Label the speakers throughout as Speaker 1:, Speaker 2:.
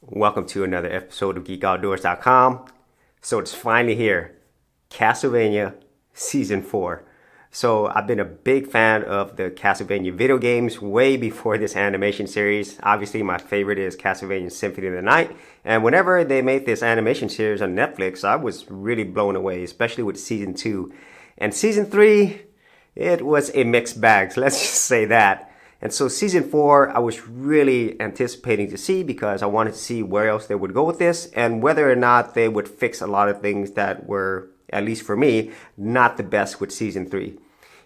Speaker 1: Welcome to another episode of GeekOutdoors.com. So it's finally here Castlevania Season 4. So I've been a big fan of the Castlevania video games way before this animation series. Obviously, my favorite is Castlevania Symphony of the Night. And whenever they made this animation series on Netflix, I was really blown away, especially with Season 2. And Season 3, it was a mixed bag, so let's just say that. And so season four, I was really anticipating to see because I wanted to see where else they would go with this and whether or not they would fix a lot of things that were, at least for me, not the best with season three.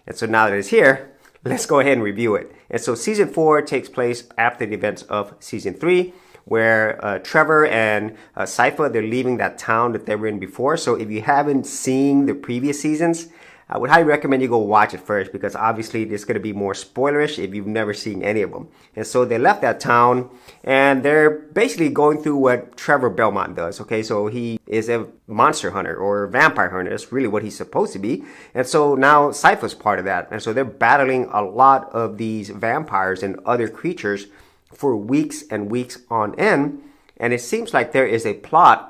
Speaker 1: And so now that it's here, let's go ahead and review it. And so season four takes place after the events of season three where uh, Trevor and uh, they're leaving that town that they were in before. So if you haven't seen the previous seasons, I would highly recommend you go watch it first because obviously it's going to be more spoilerish if you've never seen any of them. And so they left that town and they're basically going through what Trevor Belmont does. Okay, so he is a monster hunter or vampire hunter. That's really what he's supposed to be. And so now Cypher's part of that. And so they're battling a lot of these vampires and other creatures for weeks and weeks on end. And it seems like there is a plot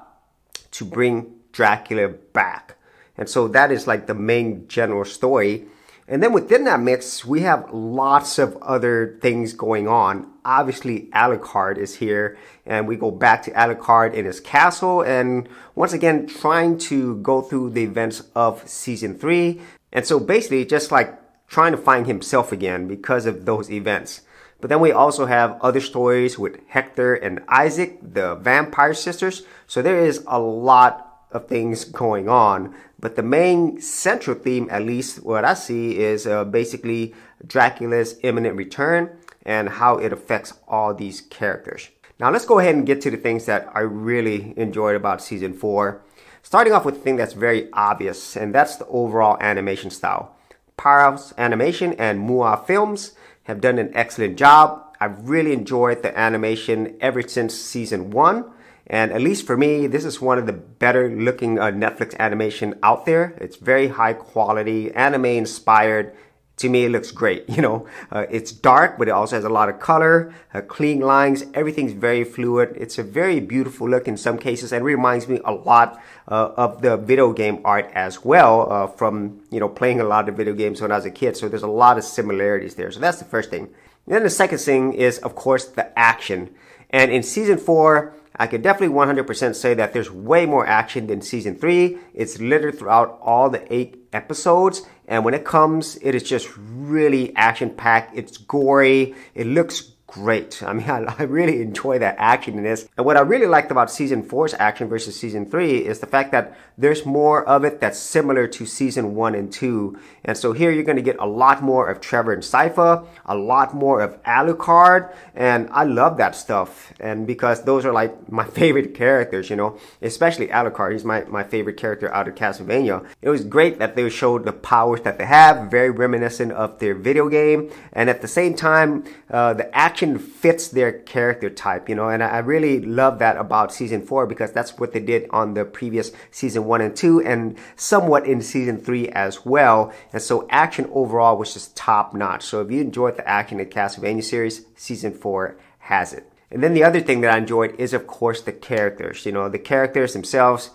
Speaker 1: to bring Dracula back. And so that is like the main general story. And then within that mix, we have lots of other things going on. Obviously, Alucard is here, and we go back to Alucard in his castle, and once again, trying to go through the events of season three. And so basically, just like trying to find himself again because of those events. But then we also have other stories with Hector and Isaac, the vampire sisters. So there is a lot of things going on. But the main central theme, at least what I see, is uh, basically Dracula's imminent return and how it affects all these characters. Now let's go ahead and get to the things that I really enjoyed about season four. Starting off with the thing that's very obvious, and that's the overall animation style. Powerhouse Animation and Mua Films have done an excellent job. I've really enjoyed the animation ever since season one. And at least for me, this is one of the better looking uh, Netflix animation out there. It's very high quality, anime inspired. To me, it looks great. You know, uh, it's dark, but it also has a lot of color, uh, clean lines. Everything's very fluid. It's a very beautiful look in some cases, and reminds me a lot uh, of the video game art as well uh, from you know playing a lot of video games when I was a kid. So there's a lot of similarities there. So that's the first thing. And then the second thing is, of course, the action. And in season four, I can definitely 100% say that there's way more action than season three. It's littered throughout all the eight episodes. And when it comes, it is just really action packed. It's gory. It looks great. I mean, I, I, really enjoy that action in this. And what I really liked about season four's action versus season three is the fact that there's more of it that's similar to season one and two. And so here you're going to get a lot more of Trevor and Sypha, a lot more of Alucard. And I love that stuff. And because those are like my favorite characters, you know, especially Alucard. He's my, my favorite character out of Castlevania. It was great that they showed the powers that they have, very reminiscent of their video game. And at the same time, uh, the action action fits their character type, you know, and I really love that about season four because that's what they did on the previous season one and two and somewhat in season three as well. And so action overall was just top notch. So if you enjoyed the action in Castlevania series, season four has it. And then the other thing that I enjoyed is of course the characters, you know, the characters themselves,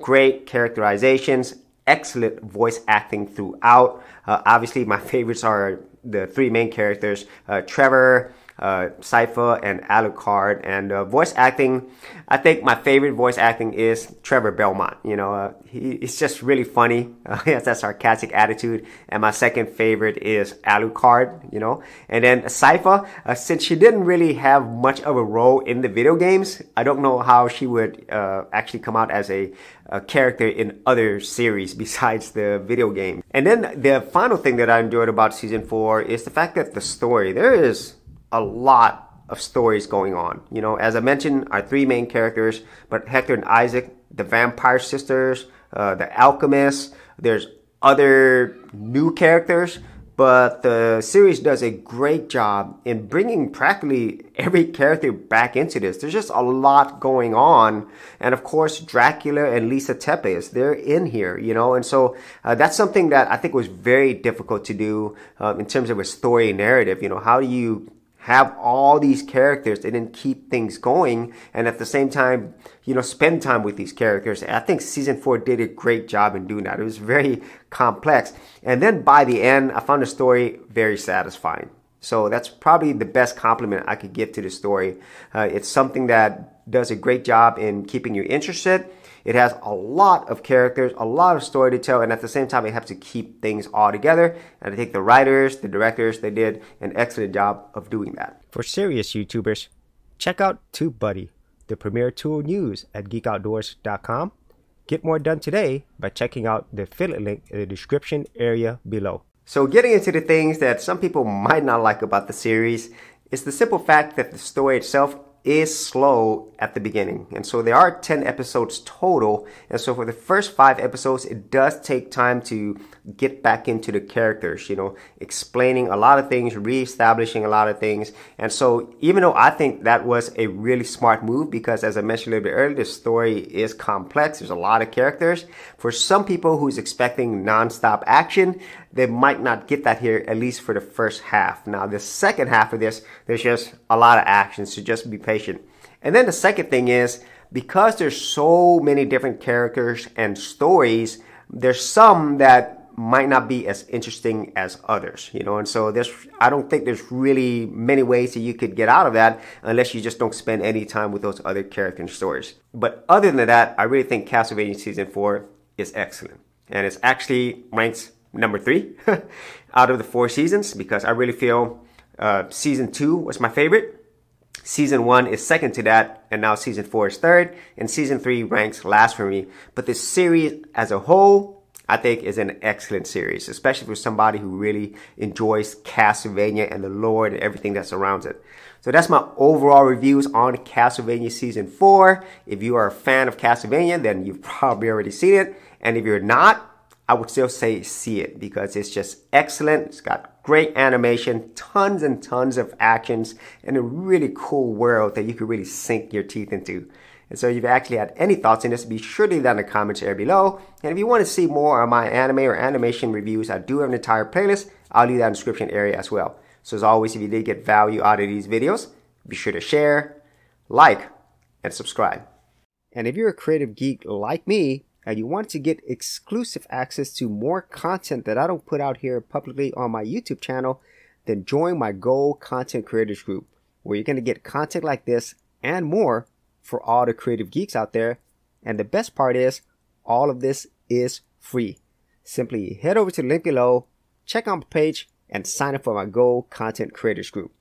Speaker 1: great characterizations, excellent voice acting throughout. Uh, obviously my favorites are the three main characters, uh, Trevor, uh, Cypher and Alucard. And uh, voice acting, I think my favorite voice acting is Trevor Belmont. You know, uh, he, he's just really funny. Uh, he has that sarcastic attitude. And my second favorite is Alucard, you know. And then Cypher, uh, since she didn't really have much of a role in the video games, I don't know how she would uh, actually come out as a, a character in other series besides the video game. And then the final thing that I enjoyed about season four is the fact that the story, there is a lot of stories going on. You know, as I mentioned, our three main characters, but Hector and Isaac, the vampire sisters, uh, the alchemist, there's other new characters, but the series does a great job in bringing practically every character back into this. There's just a lot going on. And of course, Dracula and Lisa Tepes, they're in here, you know, and so uh, that's something that I think was very difficult to do um, in terms of a story narrative. You know, how do you have all these characters and then keep things going and at the same time you know spend time with these characters i think season four did a great job in doing that it was very complex and then by the end i found the story very satisfying so that's probably the best compliment I could give to the story. Uh, it's something that does a great job in keeping you interested. It has a lot of characters, a lot of story to tell, and at the same time, it helps to keep things all together. And I think the writers, the directors, they did an excellent job of doing that. For serious YouTubers, check out TubeBuddy, the premier tool news at geekoutdoors.com. Get more done today by checking out the affiliate link in the description area below. So getting into the things that some people might not like about the series is the simple fact that the story itself is slow at the beginning. And so there are 10 episodes total. And so for the first five episodes, it does take time to get back into the characters, you know, explaining a lot of things, reestablishing a lot of things. And so even though I think that was a really smart move, because as I mentioned a little bit earlier, the story is complex. There's a lot of characters. For some people who's expecting nonstop action, they might not get that here, at least for the first half. Now, the second half of this, there's just a lot of action. So just be patient patient. And then the second thing is because there's so many different characters and stories, there's some that might not be as interesting as others, you know. And so there's, I don't think there's really many ways that you could get out of that unless you just don't spend any time with those other character and stories. But other than that, I really think Castlevania Season 4 is excellent. And it's actually ranks number three out of the four seasons because I really feel uh, Season 2 was my favorite. Season one is second to that, and now season four is third, and season three ranks last for me. But this series as a whole, I think is an excellent series, especially for somebody who really enjoys Castlevania and the lore and everything that surrounds it. So that's my overall reviews on Castlevania Season 4. If you are a fan of Castlevania, then you've probably already seen it. And if you're not, I would still say see it because it's just excellent. It's got great animation, tons and tons of actions, and a really cool world that you could really sink your teeth into. And so if you've actually had any thoughts on this, be sure to leave that in the comments area below. And if you want to see more of my anime or animation reviews, I do have an entire playlist. I'll leave that in the description area as well. So as always, if you did get value out of these videos, be sure to share, like, and subscribe. And if you're a creative geek like me, and you want to get exclusive access to more content that I don't put out here publicly on my YouTube channel, then join my Gold Content Creators Group, where you're going to get content like this and more for all the creative geeks out there. And the best part is, all of this is free. Simply head over to the link below, check out the page, and sign up for my Gold Content Creators Group.